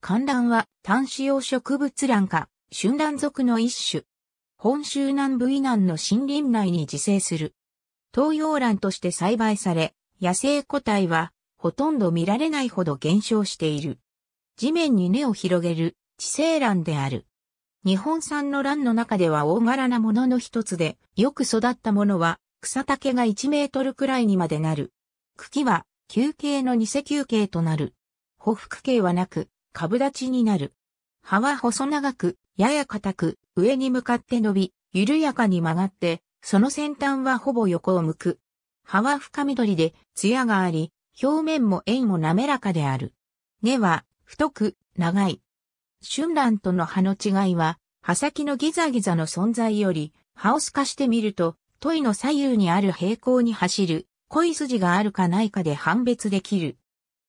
観覧は単子葉植物卵か、春蘭属の一種。本州南部以南の森林内に自生する。東洋卵として栽培され、野生個体はほとんど見られないほど減少している。地面に根を広げる地生卵である。日本産の卵の中では大柄なものの一つで、よく育ったものは草丈が1メートルくらいにまでなる。茎は球形の偽球形となる。補腹茎はなく、株立ちになる。葉は細長く、やや硬く、上に向かって伸び、緩やかに曲がって、その先端はほぼ横を向く。葉は深緑で、艶があり、表面も円も滑らかである。根は、太く、長い。春蘭との葉の違いは、葉先のギザギザの存在より、葉を透かしてみると、トイの左右にある平行に走る、濃い筋があるかないかで判別できる。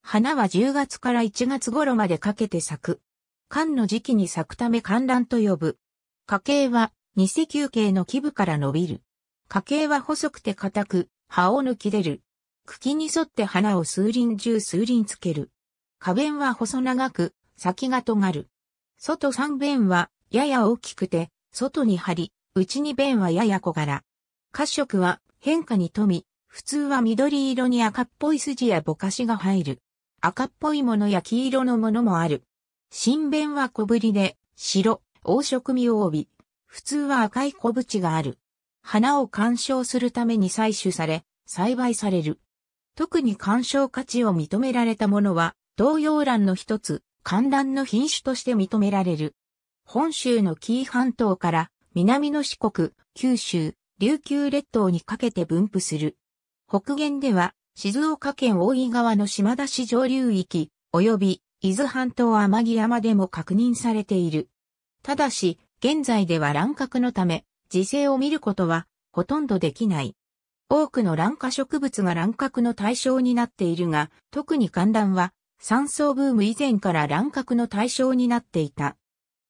花は10月から1月頃までかけて咲く。寒の時期に咲くため寒卵と呼ぶ。花茎は二休球の基部から伸びる。花茎は細くて硬く、葉を抜き出る。茎に沿って花を数輪中数輪つける。花弁は細長く、先が尖る。外三弁はやや大きくて、外に張り、内に弁はやや小柄。褐色は変化に富み、普通は緑色に赤っぽい筋やぼかしが入る。赤っぽいものや黄色のものもある。新弁は小ぶりで、白、黄色味を帯び、普通は赤い小縁がある。花を鑑賞するために採取され、栽培される。特に鑑賞価値を認められたものは、同様蘭の一つ、寒覧の品種として認められる。本州の紀伊半島から南の四国、九州、琉球列島にかけて分布する。北限では静岡県大井川の島田市上流域、及び伊豆半島天城山でも確認されている。ただし、現在では乱獲のため、時勢を見ることはほとんどできない。多くの乱化植物が乱獲の対象になっているが、特に寒暖は、山層ブーム以前から乱獲の対象になっていた。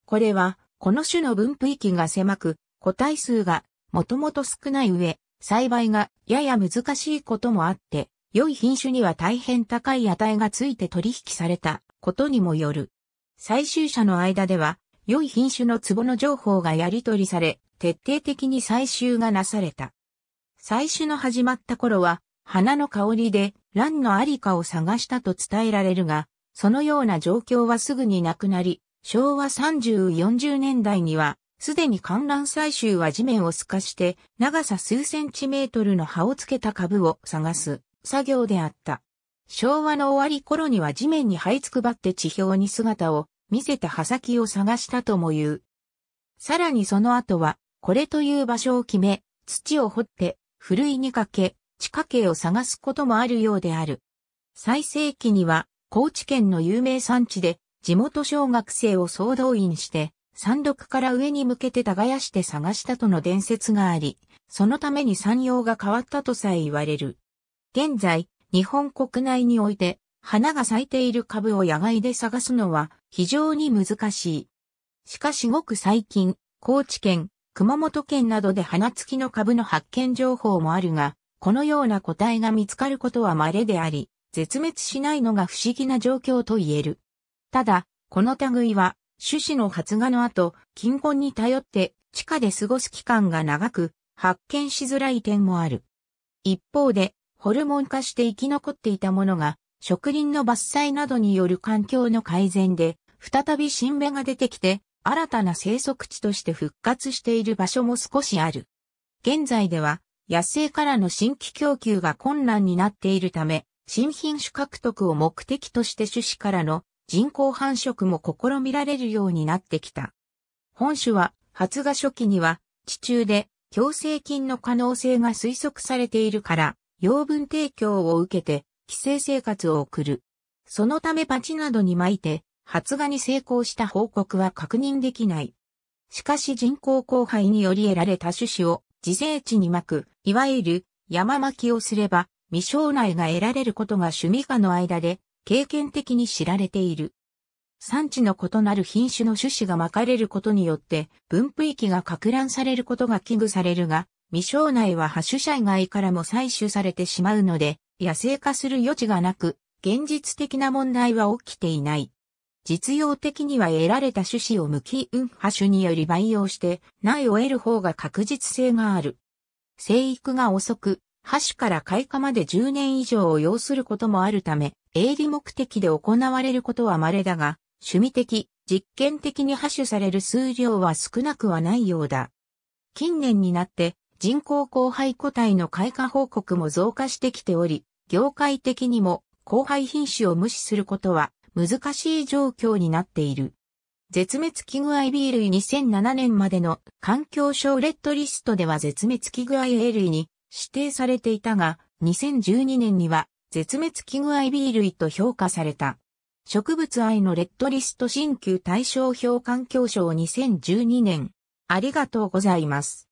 これは、この種の分布域が狭く、個体数がもともと少ない上、栽培がやや難しいこともあって、良い品種には大変高い値がついて取引されたことにもよる。採集者の間では、良い品種の壺の情報がやり取りされ、徹底的に採集がなされた。採集の始まった頃は、花の香りで蘭のありかを探したと伝えられるが、そのような状況はすぐになくなり、昭和30、40年代には、すでに観覧採集は地面を透かして、長さ数センチメートルの葉をつけた株を探す作業であった。昭和の終わり頃には地面に這いつくばって地表に姿を見せた刃先を探したとも言う。さらにその後は、これという場所を決め、土を掘って、古いにかけ、地下茎を探すこともあるようである。最盛期には、高知県の有名産地で、地元小学生を総動員して、山麓から上に向けて耕して探したとの伝説があり、そのために山陽が変わったとさえ言われる。現在、日本国内において、花が咲いている株を野外で探すのは非常に難しい。しかしごく最近、高知県、熊本県などで花付きの株の発見情報もあるが、このような個体が見つかることは稀であり、絶滅しないのが不思議な状況と言える。ただ、この類は、種子の発芽の後、近婚に頼って地下で過ごす期間が長く、発見しづらい点もある。一方で、ホルモン化して生き残っていたものが、植林の伐採などによる環境の改善で、再び新芽が出てきて、新たな生息地として復活している場所も少しある。現在では、野生からの新規供給が困難になっているため、新品種獲得を目的として種子からの人工繁殖も試みられるようになってきた。本種は発芽初期には地中で共生菌の可能性が推測されているから養分提供を受けて、寄生生活を送る。そのためパチなどに巻いて、発芽に成功した報告は確認できない。しかし人工交配により得られた種子を自生地に巻く、いわゆる山巻きをすれば、未生内が得られることが趣味家の間で経験的に知られている。産地の異なる品種の種子が巻かれることによって分布域が拡乱されることが危惧されるが、未生内はハシュ以外からも採取されてしまうので、野生化する余地がなく、現実的な問題は起きていない。実用的には得られた種子を無機運波種により培養して苗を得る方が確実性がある。生育が遅く、波種から開花まで10年以上を要することもあるため、営利目的で行われることは稀だが、趣味的、実験的に波種される数量は少なくはないようだ。近年になって人口後輩個体の開花報告も増加してきており、業界的にも後輩品種を無視することは難しい状況になっている。絶滅危惧 IB 類2007年までの環境省レッドリストでは絶滅危惧 IA 類に指定されていたが、2012年には絶滅危惧 IB 類と評価された。植物愛のレッドリスト新旧対象表環境省2012年。ありがとうございます。